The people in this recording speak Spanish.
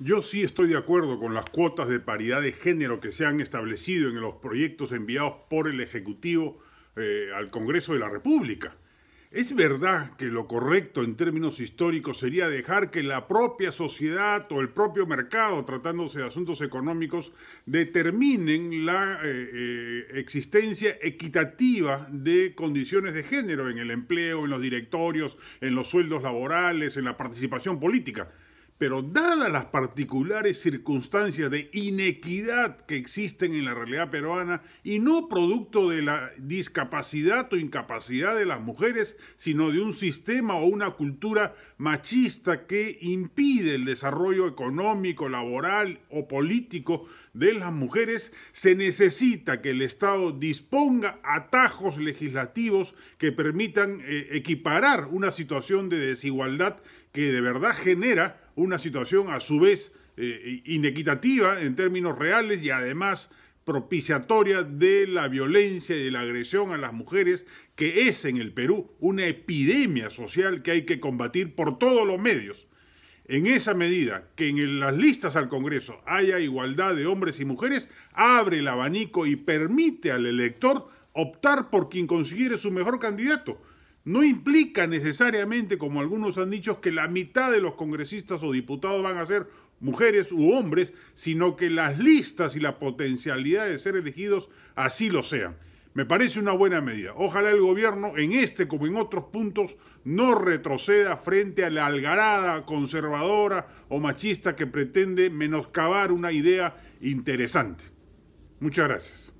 Yo sí estoy de acuerdo con las cuotas de paridad de género que se han establecido en los proyectos enviados por el Ejecutivo eh, al Congreso de la República. Es verdad que lo correcto en términos históricos sería dejar que la propia sociedad o el propio mercado, tratándose de asuntos económicos, determinen la eh, eh, existencia equitativa de condiciones de género en el empleo, en los directorios, en los sueldos laborales, en la participación política. Pero dadas las particulares circunstancias de inequidad que existen en la realidad peruana, y no producto de la discapacidad o incapacidad de las mujeres, sino de un sistema o una cultura machista que impide el desarrollo económico, laboral o político de las mujeres, se necesita que el Estado disponga atajos legislativos que permitan eh, equiparar una situación de desigualdad que de verdad genera una situación a su vez eh, eh, inequitativa en términos reales y además propiciatoria de la violencia y de la agresión a las mujeres, que es en el Perú una epidemia social que hay que combatir por todos los medios. En esa medida que en las listas al Congreso haya igualdad de hombres y mujeres, abre el abanico y permite al elector optar por quien consiguiera su mejor candidato no implica necesariamente, como algunos han dicho, que la mitad de los congresistas o diputados van a ser mujeres u hombres, sino que las listas y la potencialidad de ser elegidos así lo sean. Me parece una buena medida. Ojalá el gobierno en este como en otros puntos no retroceda frente a la algarada conservadora o machista que pretende menoscabar una idea interesante. Muchas gracias.